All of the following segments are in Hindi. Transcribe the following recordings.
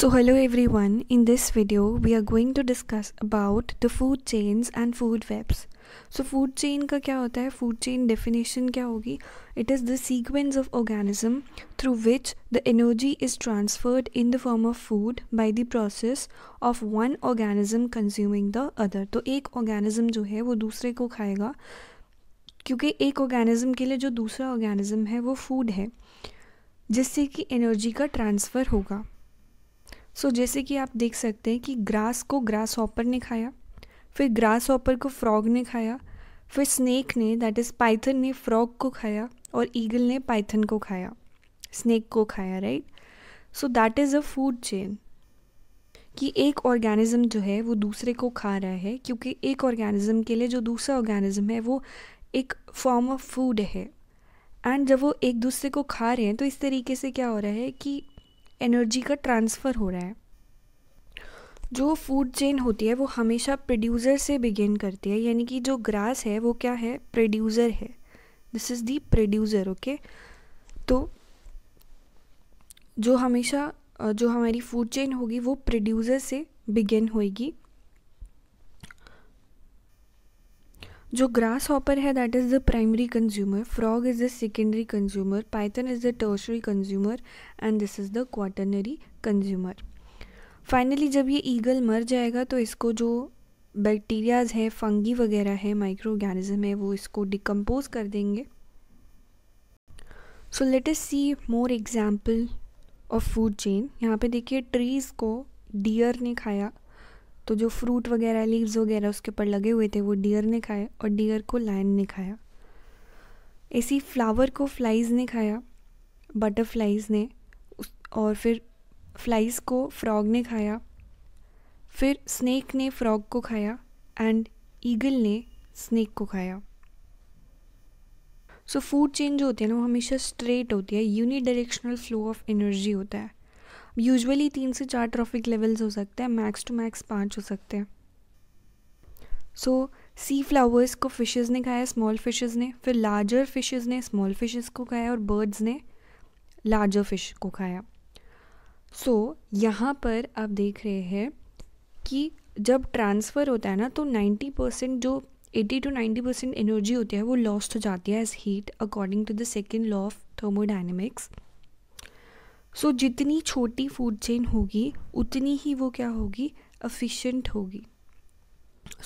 So hello everyone, in this video we are going to discuss about the food chains and food webs. So food chain ka kya hota hai? food chain definition kya hogi? It is the sequence of organism through which the energy is transferred in the form of food by the process of one organism consuming the other. तो ek organism jo hai wo dusre ko khayega kyunki ek organism ke liye jo dusra organism hai wo food hai jisse ki energy ka transfer hoga. सो so, जैसे कि आप देख सकते हैं कि ग्रास को ग्रास हॉपर ने खाया फिर ग्रास हॉपर को फ्रॉग ने खाया फिर स्नेक ने दैट इज़ पाइथन ने फ्रॉग को खाया और ईगल ने पाइथन को खाया स्नेक को खाया right so that is a food chain कि एक ऑर्गेनिज्म जो है वो दूसरे को खा रहा है क्योंकि एक ऑर्गेनिज़म के लिए जो दूसरा ऑर्गेनिज्म है वो एक फॉर्म ऑफ फूड है एंड जब वो एक दूसरे को खा रहे हैं तो इस तरीके से क्या हो रहा है कि एनर्जी का ट्रांसफ़र हो रहा है जो फूड चेन होती है वो हमेशा प्रोड्यूसर से बिगेन करती है यानी कि जो ग्रास है वो क्या है प्रोड्यूसर है this is the producer okay तो जो हमेशा जो हमारी फूड चेन होगी वो प्रोड्यूसर से बिगेन होएगी जो ग्रास हॉपर है that is the primary consumer frog is the secondary consumer python is the tertiary consumer and this is the quaternary consumer finally जब ये ईगल मर जाएगा तो इसको जो बैक्टीरियाज है फंगी वगैरह है माइक्रो ऑर्गेनिज्म है वो इसको डिकम्पोज कर देंगे so let us see more example of food chain यहाँ पे देखिए ट्रीज़ को डियर ने खाया तो जो फ्रूट वगैरह लीव्स वगैरह उसके ऊपर लगे हुए थे वो डियर ने खाए और डियर को लाइन ने खाया इसी फ्लावर को फ्लाइज़ ने खाया बटरफ्लाइज़ ने और फिर फ्लाइज़ को फ्रॉग ने खाया फिर स्नेक ने फ्रॉग को खाया एंड ईगल ने स्नेक को खाया सो फूड चेन जो होती है ना वो हमेशा स्ट्रेट होती है यूनिडायरेक्शनल फ्लो ऑफ एनर्जी होता है यूजुअली तीन से चार ट्रॉफिक लेवल्स हो सकते हैं मैक्स टू मैक्स पाँच हो सकते हैं सो सी फ्लावर्स को फिशेस ने खाया स्मॉल फिशेस ने फिर लार्जर फिशेस ने स्मॉल फिशेस को खाया और बर्ड्स ने लार्जर फिश को खाया सो so, यहाँ पर आप देख रहे हैं कि जब ट्रांसफ़र होता है ना तो 90 परसेंट जो 80 टू 90 परसेंट एनर्जी होती है वो लॉस्ट हो जाती है as heat according to the second law of thermodynamics so so, जितनी छोटी फूड चेन होगी उतनी ही वो क्या होगी एफिशिएंट होगी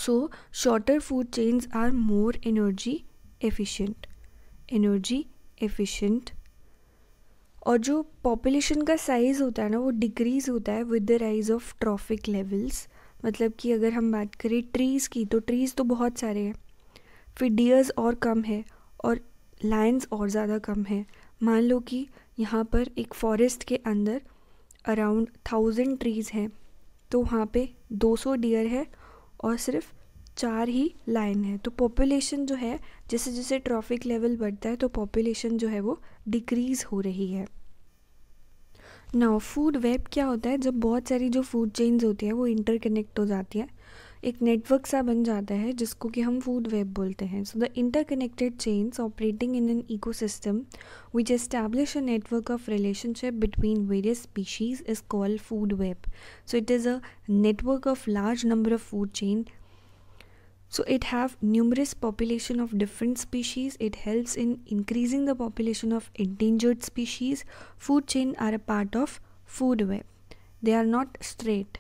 so shorter food chains are more energy efficient energy efficient और जो पॉपुलेशन का साइज़ होता है ना वो डिक्रीज़ होता है with the rise of trophic levels मतलब कि अगर हम बात करें ट्रीज़ की तो ट्रीज़ तो बहुत सारे हैं फिर डियर्स और कम है और लाइन्स और ज़्यादा कम हैं मान लो कि यहाँ पर एक फॉरेस्ट के अंदर अराउंड थाउजेंड ट्रीज़ हैं तो वहाँ पे 200 डियर है और सिर्फ चार ही लाइन है तो पॉपुलेशन जो है जैसे जैसे ट्रॉफिक लेवल बढ़ता है तो पॉपुलेशन जो है वो डिक्रीज़ हो रही है नाउ फूड वेब क्या होता है जब बहुत सारी जो फूड चेन्स होती है वो इंटरकनेक्ट हो जाती है एक नेटवर्क सा बन जाता है जिसको कि हम फूड वेब बोलते हैं so the interconnected chains operating in an ecosystem which establish a network of relationship between various species is called food web so it is a network of large number of food chain so it have numerous population of different species it helps in increasing the population of endangered species food chain are a part of food web they are not straight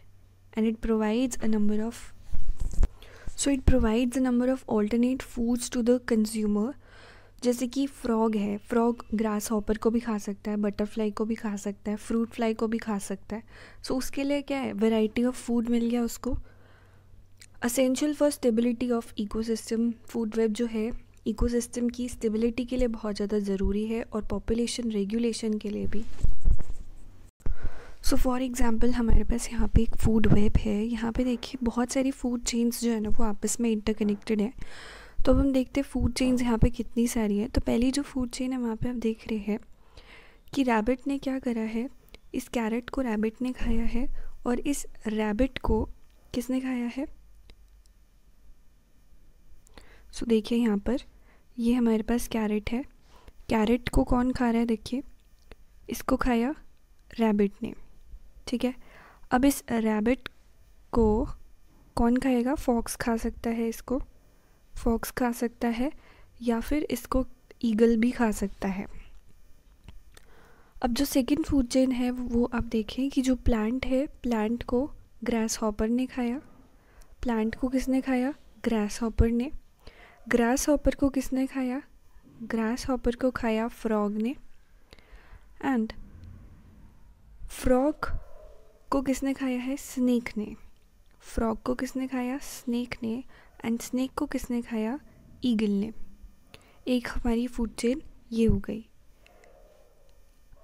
and it provides a number of so it provides number of alternate foods to the consumer जैसे कि फ्रॉग है फ्रॉग ग्रास हॉपर को भी खा सकता है बटरफ्लाई को भी खा सकता है फ्रूट फ्लाई को भी खा सकता है सो so, उसके लिए क्या है वेराइटी ऑफ फूड मिल गया उसको essential for stability of ecosystem food web जो है इकोसिस्टम की स्टेबिलिटी के लिए बहुत ज़्यादा ज़रूरी है और पॉपुलेशन रेगुलेशन के लिए भी सो फॉर एग्ज़ाम्पल हमारे पास यहाँ पे एक फूड वेब है यहाँ पे देखिए बहुत सारी फूड चेन्स जो है ना वो आपस में इंटरकनेक्टेड है तो अब हम देखते हैं फूड चेन्स यहाँ पे कितनी सारी है तो पहली जो फूड चेन है वहाँ पे आप देख रहे हैं कि रैबिट ने क्या करा है इस कैरेट को रैबिट ने खाया है और इस रैबिट को किसने खाया है सो देखिए यहाँ पर ये हमारे पास कैरेट है कैरेट को कौन खा रहा है देखिए इसको खाया रैबिट ने ठीक है अब इस रैबिट को कौन खाएगा फॉक्स खा सकता है इसको फॉक्स खा सकता है या फिर इसको ईगल भी खा सकता है अब जो सेकंड फूड चेन है वो आप देखें कि जो प्लांट है प्लांट को ग्रास हॉपर ने खाया प्लांट को किसने खाया ग्रास हॉपर ने ग्रास हॉपर को किसने खाया ग्रास हॉपर को खाया फ्रॉग ने एंड फ्रॉग को किसने खाया है स्नेक ने फ्रॉग को किसने खाया स्नेक ने एंड स्नेक को किसने खाया ईगल ने एक हमारी फूड चेन ये हो गई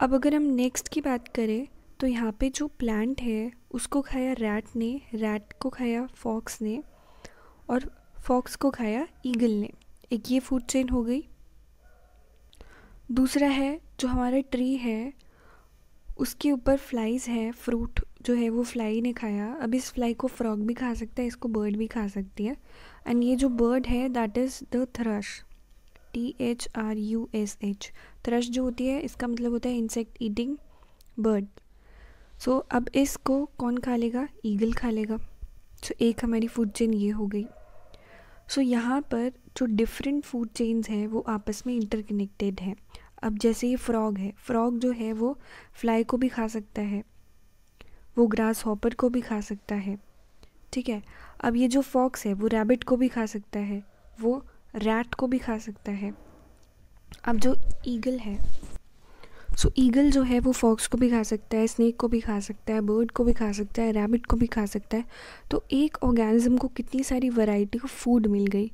अब अगर हम नेक्स्ट की बात करें तो यहाँ पे जो प्लांट है उसको खाया रैट ने रैट को खाया फॉक्स ने और फॉक्स को खाया ईगल ने एक ये फूड चेन हो गई दूसरा है जो हमारा ट्री है उसके ऊपर फ्लाइज है फ्रूट जो है वो फ्लाई ने खाया अब इस फ्लाई को फ्रॉग भी खा सकता है इसको बर्ड भी खा सकती है एंड ये जो बर्ड है that is the thrush T H R U S H thrush जो होती है इसका मतलब होता है इंसेक्ट ईटिंग बर्ड सो अब इसको कौन खा लेगा ईगल खा लेगा सो so, एक हमारी फूड चेन ये हो गई सो so, यहाँ पर जो डिफरेंट फूड चेन्स हैं वो आपस में इंटरकनेक्टेड हैं अब जैसे ये फ्रॉग है फ्रॉग जो है वो फ्लाई को भी खा सकता है वो ग्रास हॉपर को भी खा सकता है ठीक है अब ये जो फॉक्स है वो रैबिट को भी खा सकता है वो रैट को भी खा सकता है अब जो ईगल है सो so, ईगल जो है वो फॉक्स को भी खा सकता है स्नेक को भी खा सकता है बर्ड को भी खा सकता है रैबिट को भी खा सकता है तो एक ऑर्गेनिज्म को कितनी सारी वैरायटी ऑफ फूड मिल गई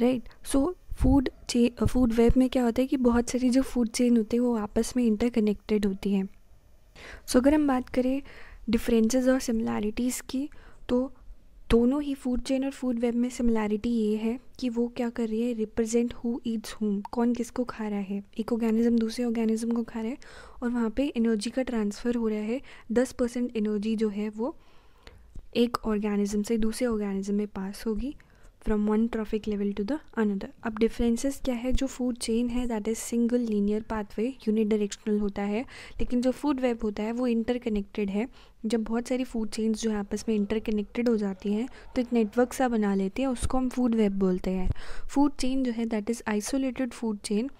right so food chain food web में क्या होता है कि बहुत सारी जो फूड चेन होती है वो आपस में इंटरकनेक्टेड होती है सो so, अगर हम बात करें डिफरेंसेस और सिमिलैरिटीज़ की तो दोनों ही फूड चेन और फूड वेब में सिमिलैरिटी ये है कि वो क्या कर रही है रिप्रेजेंट हु ईट्स होम कौन किसको खा रहा है एक ऑर्गेनिज्म दूसरे ऑर्गेनिज्म को खा रहा है और वहाँ पे एनर्जी का ट्रांसफ़र हो रहा है दस परसेंट एनर्जी जो है वो एक ऑर्गेनिज्म से दूसरे ऑर्गेनिज्म में पास होगी from one trophic level to the another अब डिफरेंसेस क्या है जो फूड चेन है that is single linear pathway unidirectional होता है लेकिन जो फूड वेब होता है वो इंटरकनेक्टेड है जब बहुत सारी फूड चेन्स जो है आपस में इंटरकनेक्टेड हो जाती हैं तो एक नेटवर्क सा बना लेते हैं उसको हम फूड वेब बोलते हैं फूड चेन जो है that is isolated food chain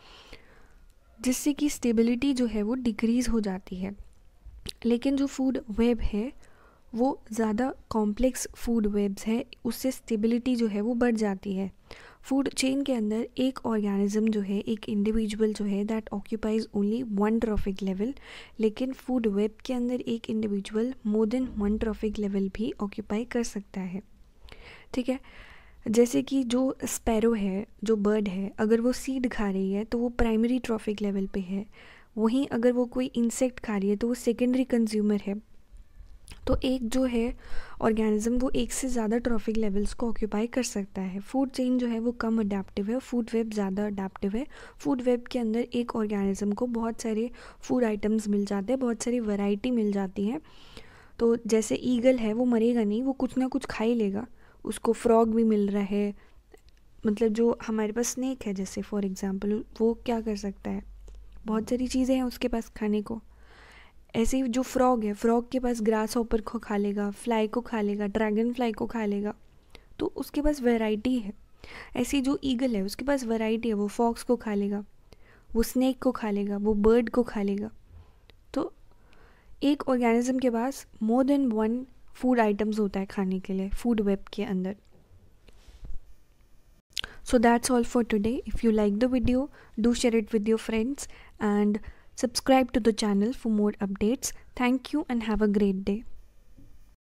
जिससे कि स्टेबिलिटी जो है वो डिक्रीज़ हो जाती है लेकिन जो फूड वेब है वो ज़्यादा कॉम्प्लेक्स फूड वेब्स है उससे स्टेबिलिटी जो है वो बढ़ जाती है फूड चेन के अंदर एक ऑर्गेनिज्म जो है एक इंडिविजुअल जो है that occupies only one trophic level लेकिन फूड वेब के अंदर एक individual more than one trophic level भी ऑक्यूपाई कर सकता है ठीक है जैसे कि जो स्पैरो है जो बर्ड है अगर वो सीड खा रही है तो वो प्राइमरी ट्रॉफिक लेवल पे है वहीं अगर वो कोई इंसेक्ट खा रही है तो वो सेकेंडरी कंज्यूमर है तो एक जो है ऑर्गेनिज्म वो एक से ज़्यादा ट्रॉफिक लेवल्स को ऑक्यूपाई कर सकता है फूड चेन जो है वो कम अडेप्टिव है फूड वेब ज़्यादा अडेप्टिव है फूड वेब के अंदर एक ऑर्गेनिज्म को बहुत सारे फूड आइटम्स मिल जाते हैं बहुत सारी वैरायटी मिल जाती है तो जैसे ईगल है वो मरेगा नहीं वो कुछ ना कुछ खा ही लेगा उसको फ्रॉग भी मिल रहा है मतलब जो हमारे पास स्नैक है जैसे फॉर एग्ज़ाम्पल वो क्या कर सकता है बहुत सारी चीज़ें हैं उसके पास खाने को ऐसे ही जो फ्रॉग है फ्रॉग के पास ग्रास हॉपर को खा लेगा फ्लाई को खा लेगा ड्रैगन फ्लाई को खा लेगा तो उसके पास वैरायटी है ऐसी जो ईगल है उसके पास वैरायटी है वो फॉक्स को खा लेगा वो स्नैक को खा लेगा वो बर्ड को खा लेगा तो एक ऑर्गेनिज्म के पास more than one food items होता है खाने के लिए फूड वेब के अंदर So that's all for today. If you like the video, do share it with your friends and Subscribe to the channel for more updates. Thank you and have a great day.